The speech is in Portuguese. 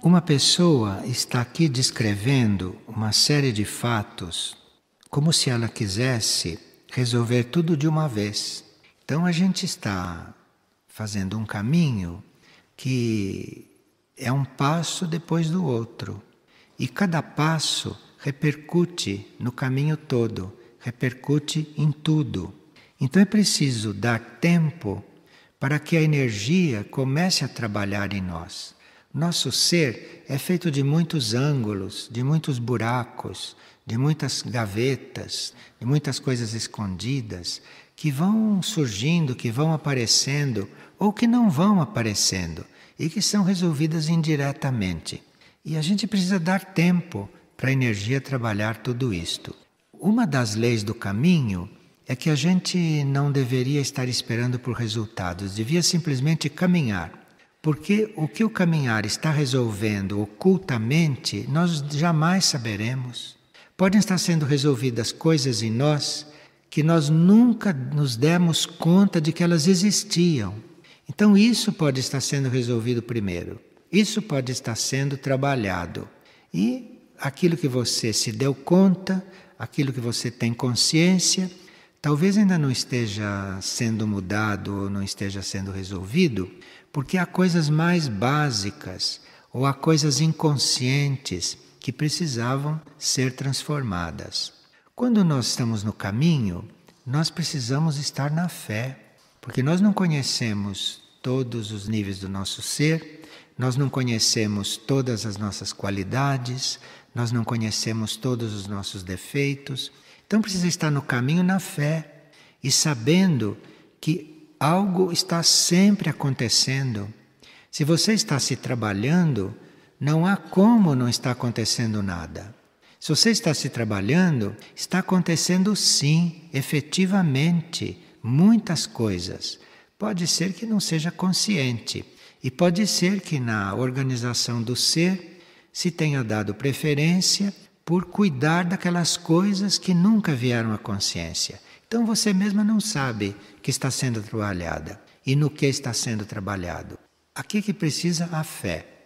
Uma pessoa está aqui descrevendo uma série de fatos como se ela quisesse resolver tudo de uma vez. Então a gente está fazendo um caminho que é um passo depois do outro. E cada passo repercute no caminho todo, repercute em tudo. Então é preciso dar tempo para que a energia comece a trabalhar em nós. Nosso ser é feito de muitos ângulos, de muitos buracos, de muitas gavetas, de muitas coisas escondidas que vão surgindo, que vão aparecendo ou que não vão aparecendo e que são resolvidas indiretamente. E a gente precisa dar tempo para a energia trabalhar tudo isto. Uma das leis do caminho é que a gente não deveria estar esperando por resultados, devia simplesmente caminhar. Porque o que o caminhar está resolvendo ocultamente, nós jamais saberemos. Podem estar sendo resolvidas coisas em nós que nós nunca nos demos conta de que elas existiam. Então, isso pode estar sendo resolvido primeiro. Isso pode estar sendo trabalhado. E aquilo que você se deu conta, aquilo que você tem consciência, talvez ainda não esteja sendo mudado ou não esteja sendo resolvido, porque há coisas mais básicas ou há coisas inconscientes que precisavam ser transformadas. Quando nós estamos no caminho, nós precisamos estar na fé, porque nós não conhecemos todos os níveis do nosso ser, nós não conhecemos todas as nossas qualidades, nós não conhecemos todos os nossos defeitos. Então precisa estar no caminho na fé e sabendo que algo está sempre acontecendo. Se você está se trabalhando, não há como não está acontecendo nada. Se você está se trabalhando, está acontecendo sim, efetivamente, muitas coisas. Pode ser que não seja consciente, e pode ser que na organização do ser se tenha dado preferência por cuidar daquelas coisas que nunca vieram à consciência. Então você mesma não sabe que está sendo trabalhada e no que está sendo trabalhado. Aqui que precisa a fé.